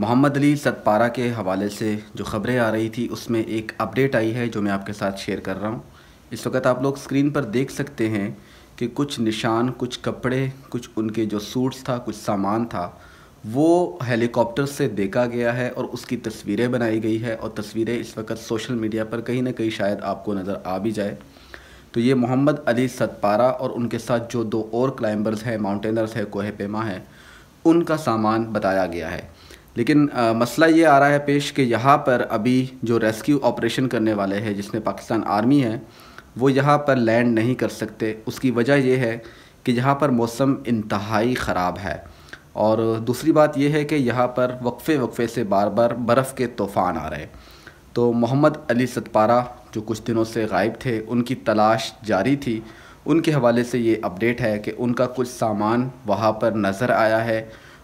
मोहम्मद अली सतपारा के हवाले से जो ख़बरें आ रही थी उसमें एक अपडेट आई है जो मैं आपके साथ शेयर कर रहा हूँ इस वक्त आप लोग स्क्रीन पर देख सकते हैं कि कुछ निशान कुछ कपड़े कुछ उनके जो सूट्स था कुछ सामान था वो हेलीकॉप्टर से देखा गया है और उसकी तस्वीरें बनाई गई है और तस्वीरें इस वक्त सोशल मीडिया पर कहीं ना कहीं शायद आपको नज़र आ भी जाए तो ये मोहम्मद अली सतपारा और उनके साथ जो दो और क्लाइंबर्स हैं माउंटेनर्स हैं कोहे पेमा हैं उनका सामान बताया गया है लेकिन आ, मसला ये आ रहा है पेश कि यहाँ पर अभी जो रेस्क्यू ऑपरेशन करने वाले हैं जिसमें पाकिस्तान आर्मी है वो यहाँ पर लैंड नहीं कर सकते उसकी वजह यह है कि यहाँ पर मौसम इंतहाई ख़राब है और दूसरी बात यह है कि यहाँ पर वक्फ़े वक्फ़े से बार बार बर्फ़ के तूफ़ान आ रहे तो मोहम्मद अली सतपारा जो कुछ दिनों से गायब थे उनकी तलाश जारी थी उनके हवाले से ये अपडेट है कि उनका कुछ सामान वहाँ पर नज़र आया है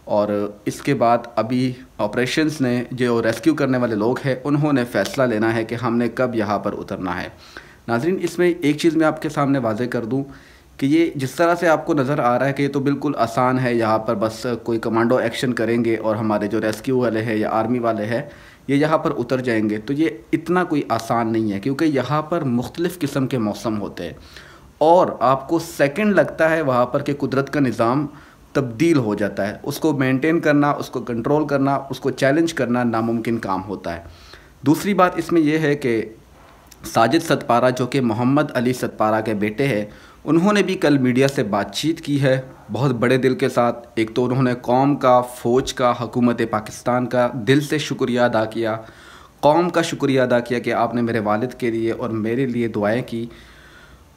और इसके बाद अभी ऑपरेशंस ने जो रेस्क्यू करने वाले लोग हैं उन्होंने फ़ैसला लेना है कि हमने कब यहाँ पर उतरना है नाजरीन इसमें एक चीज़ मैं आपके सामने वाजे कर दूँ कि ये जिस तरह से आपको नज़र आ रहा है कि ये तो बिल्कुल आसान है यहाँ पर बस कोई कमांडो एक्शन करेंगे और हमारे जो रेस्क्यू वाले हैं या आर्मी वाले हैं ये यहाँ पर उतर जाएंगे तो ये इतना कोई आसान नहीं है क्योंकि यहाँ पर मुख्तलिफ़ किस्म के मौसम होते हैं और आपको सेकंड लगता है वहाँ पर कि कुदरत का निज़ाम तब्दील हो जाता है उसको मेंटेन करना उसको कंट्रोल करना उसको चैलेंज करना नामुमकिन काम होता है दूसरी बात इसमें यह है कि साजिद सतपारा जो कि मोहम्मद अली सतपारा के बेटे हैं उन्होंने भी कल मीडिया से बातचीत की है बहुत बड़े दिल के साथ एक तो उन्होंने कौम का फ़ौज का हकूमत पाकिस्तान का दिल से शुक्रिया अदा किया कौम का शुक्रिया अदा किया कि आपने मेरे वालिद के लिए और मेरे लिए दुआएं की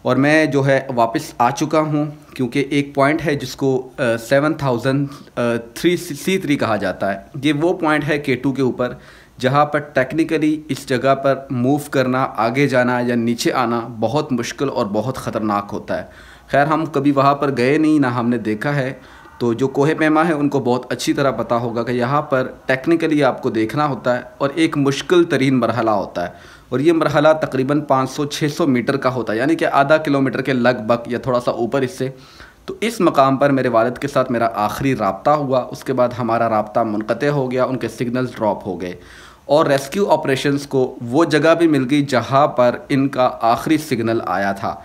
और मैं जो है वापस आ चुका हूँ क्योंकि एक पॉइंट है जिसको seven thousand three C three कहा जाता है ये वो पॉइंट है के टू के ऊपर जहाँ पर टेक्निकली इस जगह पर मूव करना आगे जाना या नीचे आना बहुत मुश्किल और बहुत ख़तरनाक होता है खैर हम कभी वहाँ पर गए नहीं ना हमने देखा है तो जो कोहे पैमा है उनको बहुत अच्छी तरह पता होगा कि यहाँ पर टेक्निकली आपको देखना होता है और एक मुश्किल तरीन मरहला होता है और ये मरहला तकरीबन 500-600 मीटर का होता है यानी कि आधा किलोमीटर के लगभग या थोड़ा सा ऊपर इससे तो इस मकाम पर मेरे वालद के साथ मेरा आखिरी रबता हुआ उसके बाद हमारा रबता मुनक़ हो गया उनके सिग्नल ड्रॉप हो गए और रेस्क्यू ऑपरेशंस को वो जगह भी मिल गई जहाँ पर इनका आखिरी सिग्नल आया था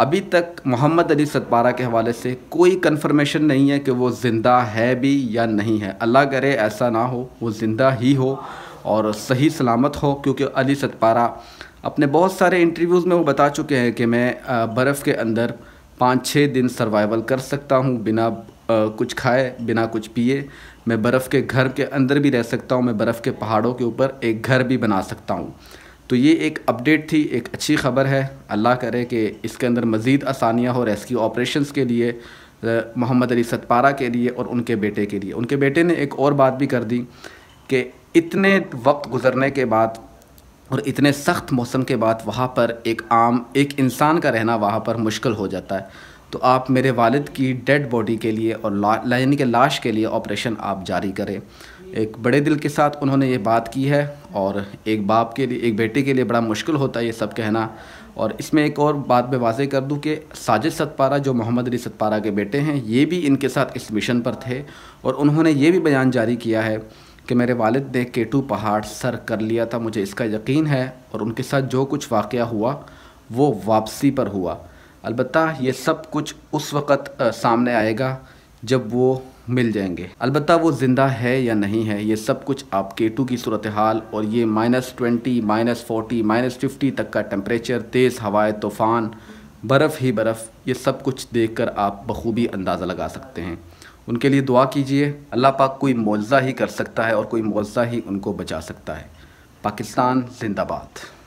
अभी तक मोहम्मद अली सतपारा के हवाले से कोई कन्फर्मेशन नहीं है कि वो ज़िंदा है भी या नहीं है अल्लाह करे ऐसा ना हो वो ज़िंदा ही हो और सही सलामत हो क्योंकि अली सतपारा अपने बहुत सारे इंटरव्यूज़ में वो बता चुके हैं कि मैं बर्फ़ के अंदर पाँच छः दिन सर्वाइवल कर सकता हूँ बिना कुछ खाए बिना कुछ पिए मैं बर्फ़ के घर के अंदर भी रह सकता हूँ मैं बर्फ़ के पहाड़ों के ऊपर एक घर भी बना सकता हूँ तो ये एक अपडेट थी एक अच्छी खबर है अल्लाह करे कि इसके अंदर मज़ीद आसानियाँ हो रेस्क्यू ऑपरेशन के लिए मोहम्मद अली सतपारा के लिए और उनके बेटे के लिए उनके बेटे ने एक और बात भी कर दी कि इतने वक्त गुज़रने के बाद और इतने सख्त मौसम के बाद वहाँ पर एक आम एक इंसान का रहना वहाँ पर मुश्किल हो जाता है तो आप मेरे वालिद की डेड बॉडी के लिए और ला यानी कि लाश के लिए ऑपरेशन आप जारी करें एक बड़े दिल के साथ उन्होंने ये बात की है और एक बाप के लिए एक बेटे के लिए बड़ा मुश्किल होता है ये सब कहना और इसमें एक और बात मैं वाजे कर दूं कि साजिद सतपारा जो मोहम्मद अली सतपारा के बेटे हैं ये भी इनके साथ इस मिशन पर थे और उन्होंने ये भी बयान जारी किया है कि मेरे वालिद ने केटू पहाड़ सर कर लिया था मुझे इसका यकीन है और उनके साथ जो कुछ वाक़ हुआ वो वापसी पर हुआ अलबत् ये सब कुछ उस वक़्त सामने आएगा जब वो मिल जाएंगे अलबत् वो ज़िंदा है या नहीं है ये सब कुछ आप के टू की सूरत हाल और ये minus twenty minus forty minus fifty तक का टेम्परेचर तेज़ हवाएं तूफ़ान बर्फ़ ही बर्फ़ ये सब कुछ देख कर आप बखूबी अंदाज़ा लगा सकते हैं उनके लिए दुआ कीजिए अल्लाह पाक कोई मुआवजा ही कर सकता है और कोई मुआवजा ही उनको बचा सकता है पाकिस्तान जिंदाबाद